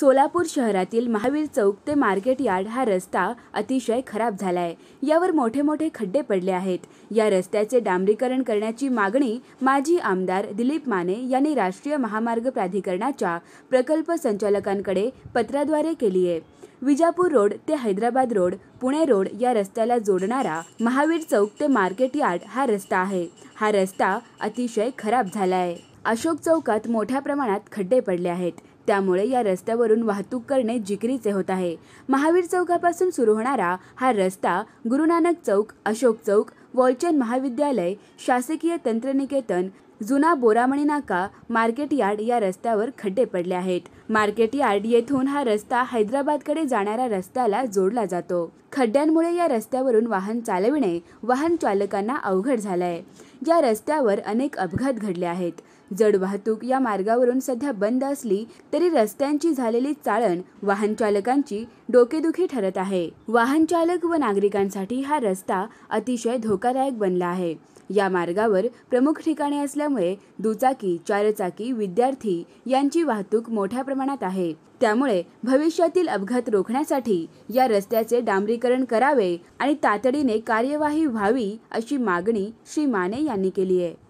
सोलापूर शहरातील महावीर चौक ते market yard हा रस्ता अतिशय खराब झाला आहे यावर मोठे मोठे खड्डे पडले आहेत या रस्त्याचे डांबरीकरण करण्याची मागणी माजी आमदार दिलीप माने यांनी राष्ट्रीय महामार्ग प्राधिकरणाच्या प्रकल्प संचालकांकडे पत्राद्वारे केली आहे विजापूर रोड ते हैदराबाद रोड पुणे रोड या रस्त्याला जोडणारा महावीर चौक ते मार्केट यार्ड हा रस्ता आहे हा रस्ता अतिशय खराब झाला आहे अशोक चौकात मोठ्या प्रमाणात खड्डे पडले आहेत त्यामुळे या रस्त्यावरून वाहतूक करणे जिकरीचे होत आहे महावीर चौकापासून सुरू होणारा हा रस्ता गुरुनानक चौक अशोक चौक वॉलचंद महाविद्यालय शासकीय तंत्रनिकेतन जुना बोरामणी नाका मार्केट यार्ड या रस्त्यावर खड्डे पडले आहेत मार्केट यार्ड येथून हा रस्ता हैदराबादकडे जाणाऱ्या रस्त्याला जोडला जातो खड्ड्यांमुळे या रस्त्यावरून वाहन चालविणे वाहन चालकांना अवघड झालंय या रस्त्यावर अनेक अपघात घडले आहेत जड वाहतूक या मार्गावरून सध्या बंद असली तरी रस्त्यांची झालेली चाळण वाहन चालकांची डोकेदुखी ठरत आहे वाहन चालक व नागरिकांसाठी हा रस्ता अतिशय धोका धोकादायक बनला आहे या मार्गावर प्रमुख ठिकाणी असल्यामुळे दुचाकी चारचाकी विद्यार्थी यांची वाहतूक मोठ्या प्रमाणात आहे त्यामुळे भविष्यातील अपघात रोखण्यासाठी या रस्त्याचे डांबरीकरण करावे आणि तातडीने कार्यवाही व्हावी अशी मागणी श्री माने यांनी केली आहे